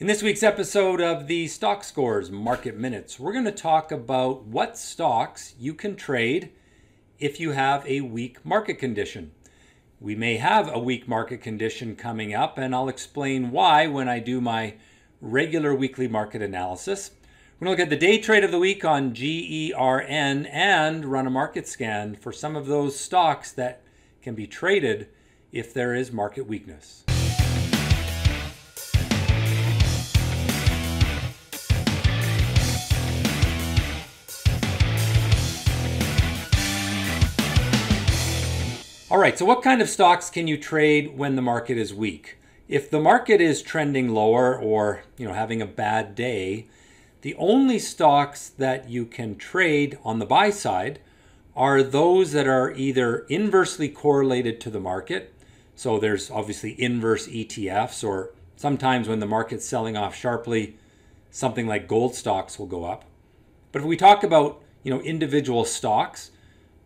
In this week's episode of the Stock Scores Market Minutes, we're going to talk about what stocks you can trade if you have a weak market condition. We may have a weak market condition coming up, and I'll explain why when I do my regular weekly market analysis. We're going to look at the day trade of the week on GERN and run a market scan for some of those stocks that can be traded if there is market weakness. All right, so what kind of stocks can you trade when the market is weak? If the market is trending lower or, you know, having a bad day, the only stocks that you can trade on the buy side are those that are either inversely correlated to the market. So there's obviously inverse ETFs or sometimes when the market's selling off sharply, something like gold stocks will go up. But if we talk about, you know, individual stocks,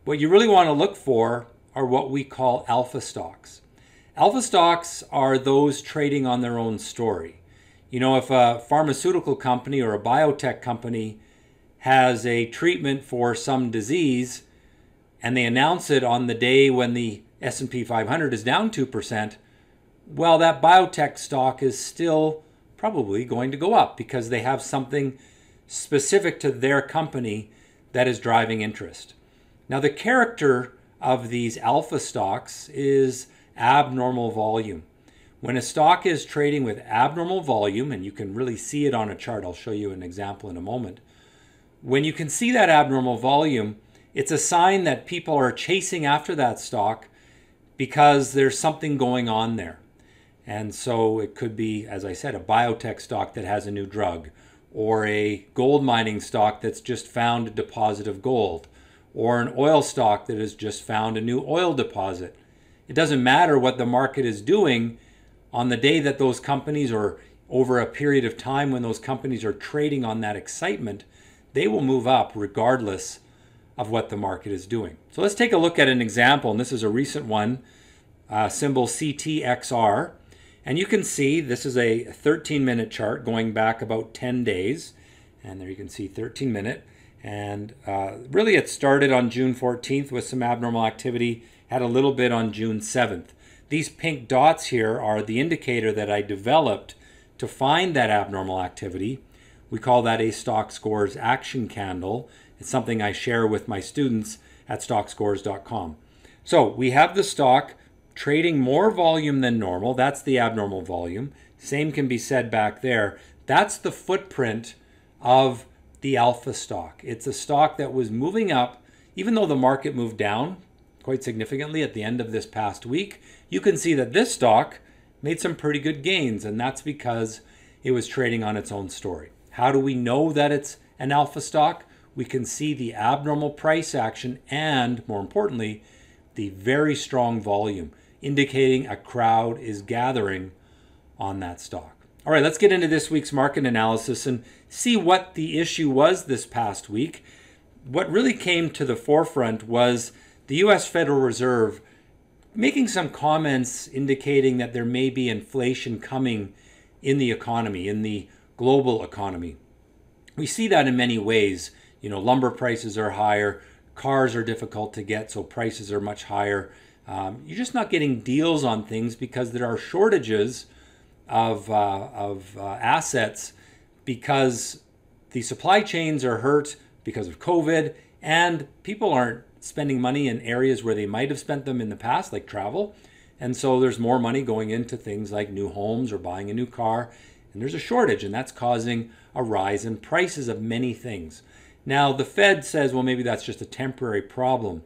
what you really want to look for are what we call alpha stocks. Alpha stocks are those trading on their own story. You know, if a pharmaceutical company or a biotech company has a treatment for some disease and they announce it on the day when the S&P 500 is down 2%, well that biotech stock is still probably going to go up because they have something specific to their company that is driving interest. Now the character of these alpha stocks is abnormal volume. When a stock is trading with abnormal volume, and you can really see it on a chart, I'll show you an example in a moment. When you can see that abnormal volume, it's a sign that people are chasing after that stock because there's something going on there. And so it could be, as I said, a biotech stock that has a new drug, or a gold mining stock that's just found a deposit of gold, or an oil stock that has just found a new oil deposit. It doesn't matter what the market is doing on the day that those companies or over a period of time when those companies are trading on that excitement, they will move up regardless of what the market is doing. So let's take a look at an example, and this is a recent one, uh, symbol CTXR. And you can see this is a 13 minute chart going back about 10 days. And there you can see 13 minute. And uh, really, it started on June 14th with some abnormal activity, had a little bit on June 7th. These pink dots here are the indicator that I developed to find that abnormal activity. We call that a stock scores action candle. It's something I share with my students at stockscores.com. So we have the stock trading more volume than normal. That's the abnormal volume. Same can be said back there. That's the footprint of the alpha stock. It's a stock that was moving up, even though the market moved down quite significantly at the end of this past week. You can see that this stock made some pretty good gains, and that's because it was trading on its own story. How do we know that it's an alpha stock? We can see the abnormal price action and, more importantly, the very strong volume, indicating a crowd is gathering on that stock. All right, let's get into this week's market analysis and see what the issue was this past week. What really came to the forefront was the US Federal Reserve making some comments indicating that there may be inflation coming in the economy, in the global economy. We see that in many ways. You know, lumber prices are higher, cars are difficult to get, so prices are much higher. Um, you're just not getting deals on things because there are shortages of, uh, of uh, assets because the supply chains are hurt because of COVID and people aren't spending money in areas where they might have spent them in the past, like travel. And so there's more money going into things like new homes or buying a new car. And there's a shortage, and that's causing a rise in prices of many things. Now, the Fed says, well, maybe that's just a temporary problem.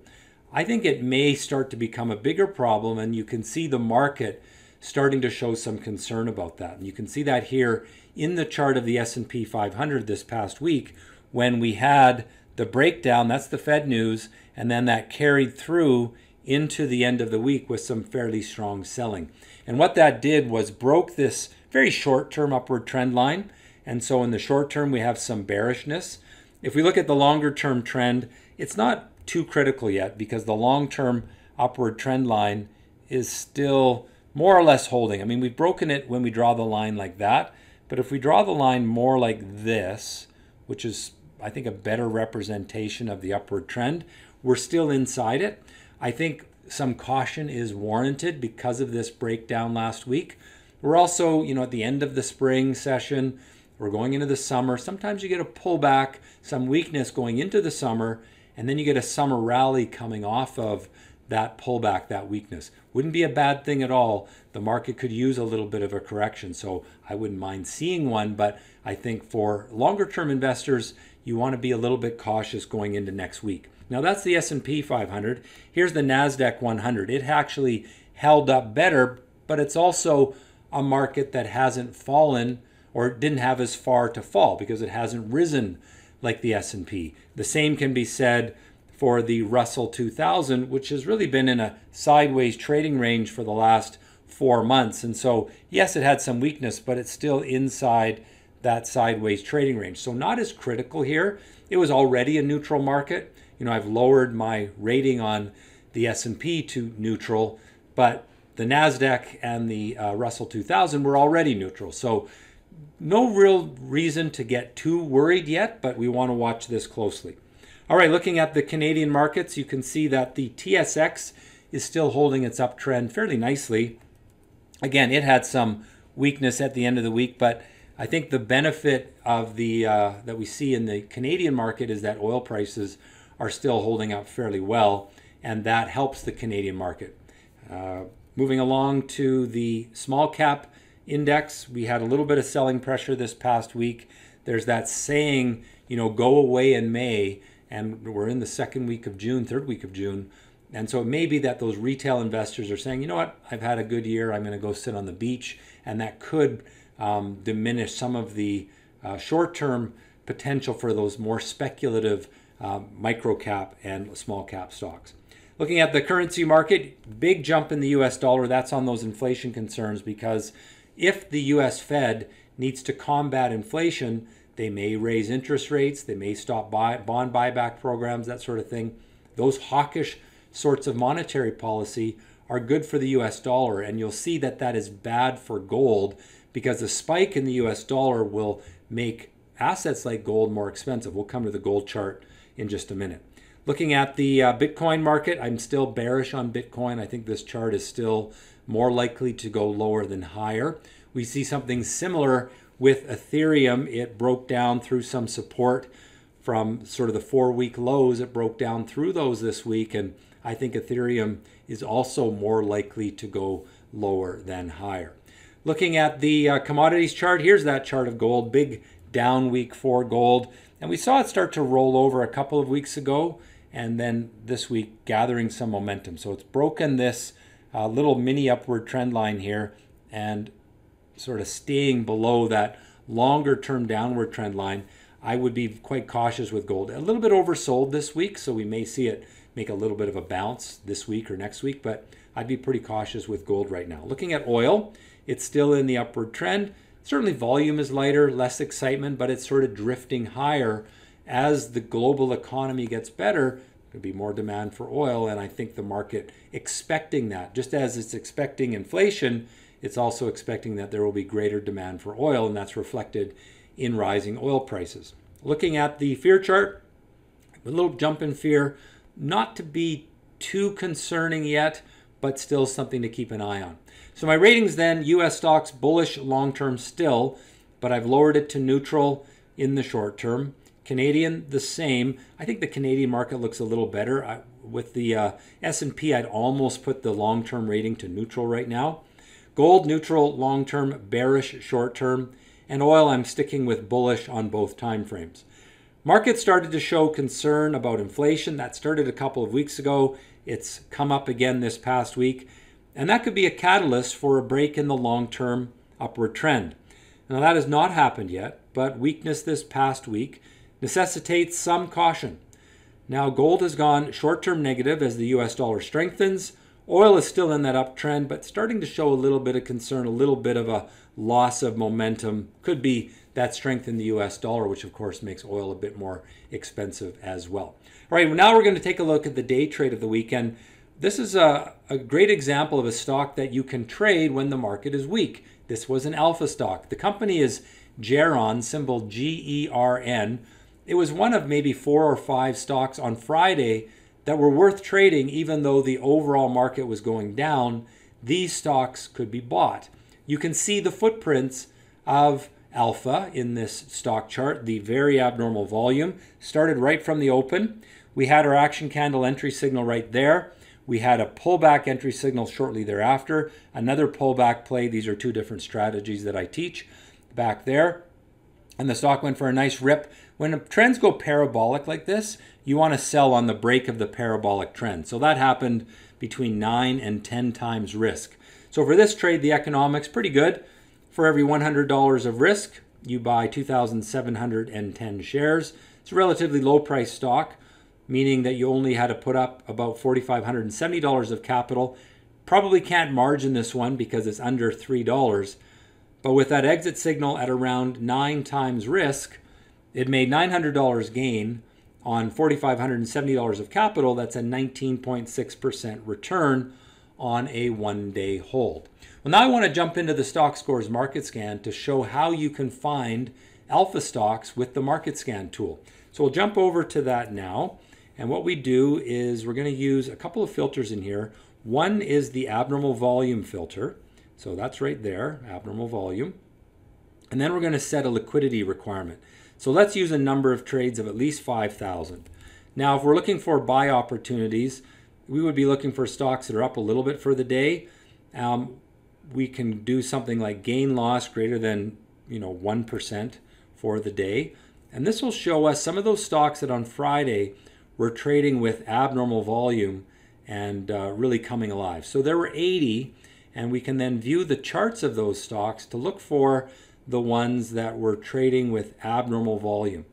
I think it may start to become a bigger problem, and you can see the market starting to show some concern about that. And you can see that here in the chart of the S&P 500 this past week when we had the breakdown, that's the Fed news, and then that carried through into the end of the week with some fairly strong selling. And what that did was broke this very short-term upward trend line. And so in the short term, we have some bearishness. If we look at the longer term trend, it's not too critical yet because the long term upward trend line is still more or less holding. I mean, we've broken it when we draw the line like that, but if we draw the line more like this, which is, I think, a better representation of the upward trend, we're still inside it. I think some caution is warranted because of this breakdown last week. We're also, you know, at the end of the spring session, we're going into the summer. Sometimes you get a pullback, some weakness going into the summer, and then you get a summer rally coming off of that pullback, that weakness. Wouldn't be a bad thing at all. The market could use a little bit of a correction, so I wouldn't mind seeing one. But I think for longer term investors, you want to be a little bit cautious going into next week. Now that's the S&P 500. Here's the Nasdaq 100. It actually held up better, but it's also a market that hasn't fallen or didn't have as far to fall because it hasn't risen like the S&P. The same can be said for the Russell 2000, which has really been in a sideways trading range for the last four months. And so, yes, it had some weakness, but it's still inside that sideways trading range. So, not as critical here. It was already a neutral market. You know, I've lowered my rating on the S&P to neutral, but the Nasdaq and the uh, Russell 2000 were already neutral. So, no real reason to get too worried yet, but we want to watch this closely. All right, looking at the Canadian markets, you can see that the TSX is still holding its uptrend fairly nicely. Again, it had some weakness at the end of the week, but I think the benefit of the uh, that we see in the Canadian market is that oil prices are still holding up fairly well, and that helps the Canadian market. Uh, moving along to the small cap index, we had a little bit of selling pressure this past week. There's that saying, you know, go away in May and we're in the second week of June, third week of June. And so it may be that those retail investors are saying, you know what, I've had a good year, I'm going to go sit on the beach. And that could um, diminish some of the uh, short term potential for those more speculative uh, micro cap and small cap stocks. Looking at the currency market, big jump in the US dollar. That's on those inflation concerns because if the US Fed needs to combat inflation, they may raise interest rates, they may stop buy, bond buyback programs, that sort of thing. Those hawkish sorts of monetary policy are good for the US dollar, and you'll see that that is bad for gold because the spike in the US dollar will make assets like gold more expensive. We'll come to the gold chart in just a minute. Looking at the uh, Bitcoin market, I'm still bearish on Bitcoin. I think this chart is still more likely to go lower than higher. We see something similar with Ethereum, it broke down through some support from sort of the four week lows. It broke down through those this week. And I think Ethereum is also more likely to go lower than higher. Looking at the uh, commodities chart, here's that chart of gold, big down week for gold. And we saw it start to roll over a couple of weeks ago and then this week gathering some momentum. So it's broken this uh, little mini upward trend line here and sort of staying below that longer term downward trend line, I would be quite cautious with gold. A little bit oversold this week, so we may see it make a little bit of a bounce this week or next week, but I'd be pretty cautious with gold right now. Looking at oil, it's still in the upward trend. Certainly, volume is lighter, less excitement, but it's sort of drifting higher as the global economy gets better. There'll be more demand for oil, and I think the market expecting that, just as it's expecting inflation it's also expecting that there will be greater demand for oil, and that's reflected in rising oil prices. Looking at the fear chart, a little jump in fear, not to be too concerning yet, but still something to keep an eye on. So my ratings then, US stocks bullish long term still, but I've lowered it to neutral in the short term. Canadian the same. I think the Canadian market looks a little better. I, with the uh, S&P, I'd almost put the long-term rating to neutral right now. Gold neutral long term, bearish short term, and oil I'm sticking with bullish on both time frames. Markets started to show concern about inflation. That started a couple of weeks ago. It's come up again this past week. And that could be a catalyst for a break in the long term upward trend. Now, that has not happened yet, but weakness this past week necessitates some caution. Now, gold has gone short term negative as the US dollar strengthens. Oil is still in that uptrend, but starting to show a little bit of concern, a little bit of a loss of momentum. Could be that strength in the US dollar, which of course makes oil a bit more expensive as well. All right, well now we're going to take a look at the day trade of the weekend. This is a, a great example of a stock that you can trade when the market is weak. This was an alpha stock. The company is Geron, symbol G E R N. It was one of maybe four or five stocks on Friday that were worth trading even though the overall market was going down, these stocks could be bought. You can see the footprints of alpha in this stock chart, the very abnormal volume, started right from the open. We had our action candle entry signal right there. We had a pullback entry signal shortly thereafter, another pullback play. These are two different strategies that I teach back there. And the stock went for a nice rip. When trends go parabolic like this, you want to sell on the break of the parabolic trend. So that happened between 9 and 10 times risk. So for this trade, the economics pretty good. For every $100 of risk, you buy 2,710 shares. It's a relatively low price stock, meaning that you only had to put up about $4,570 of capital. Probably can't margin this one because it's under $3. But with that exit signal at around nine times risk, it made $900 gain on $4,570 of capital, that's a 19.6% return on a one day hold. Well, now I want to jump into the stock scores market scan to show how you can find alpha stocks with the market scan tool. So we'll jump over to that now. And what we do is we're going to use a couple of filters in here. One is the abnormal volume filter. So that's right there, abnormal volume. And then we're going to set a liquidity requirement. So let's use a number of trades of at least 5,000. Now, if we're looking for buy opportunities, we would be looking for stocks that are up a little bit for the day. Um, we can do something like gain loss greater than you know 1% for the day. And this will show us some of those stocks that on Friday were trading with abnormal volume and uh, really coming alive. So there were 80, and we can then view the charts of those stocks to look for the ones that were trading with abnormal volume.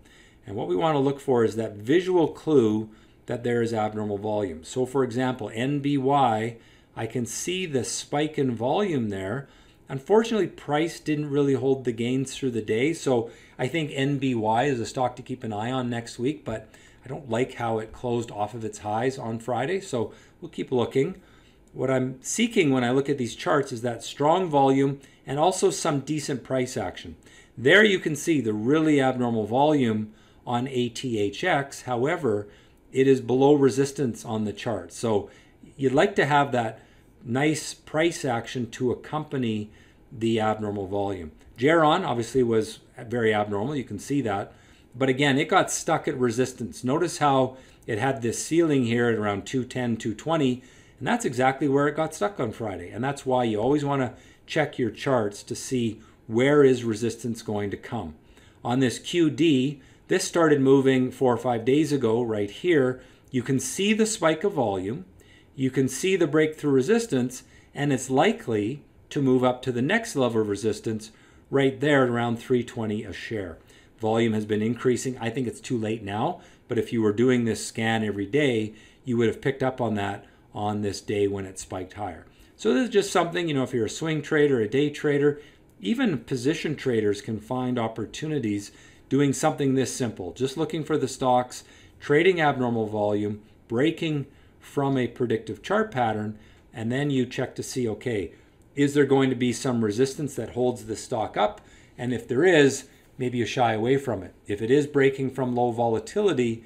And what we want to look for is that visual clue that there is abnormal volume. So for example, NBY, I can see the spike in volume there. Unfortunately, price didn't really hold the gains through the day. So I think NBY is a stock to keep an eye on next week, but I don't like how it closed off of its highs on Friday. So we'll keep looking. What I'm seeking when I look at these charts is that strong volume and also some decent price action. There you can see the really abnormal volume on ATHX. However, it is below resistance on the chart. So you'd like to have that nice price action to accompany the abnormal volume. Geron obviously was very abnormal. You can see that. But again, it got stuck at resistance. Notice how it had this ceiling here at around 210, 220 and that's exactly where it got stuck on Friday. And that's why you always want to check your charts to see where is resistance going to come. On this QD, this started moving four or five days ago right here. You can see the spike of volume. You can see the breakthrough resistance, and it's likely to move up to the next level of resistance right there around 320 a share. Volume has been increasing. I think it's too late now, but if you were doing this scan every day, you would have picked up on that on this day when it spiked higher. So this is just something, you know, if you're a swing trader, a day trader, even position traders can find opportunities doing something this simple. Just looking for the stocks, trading abnormal volume, breaking from a predictive chart pattern, and then you check to see, okay, is there going to be some resistance that holds the stock up? And if there is, maybe you shy away from it. If it is breaking from low volatility,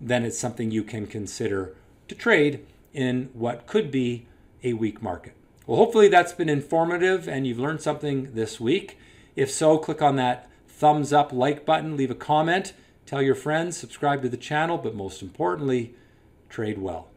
then it's something you can consider to trade in what could be a weak market. Well, hopefully that's been informative and you've learned something this week. If so, click on that thumbs up like button, leave a comment, tell your friends, subscribe to the channel, but most importantly, trade well.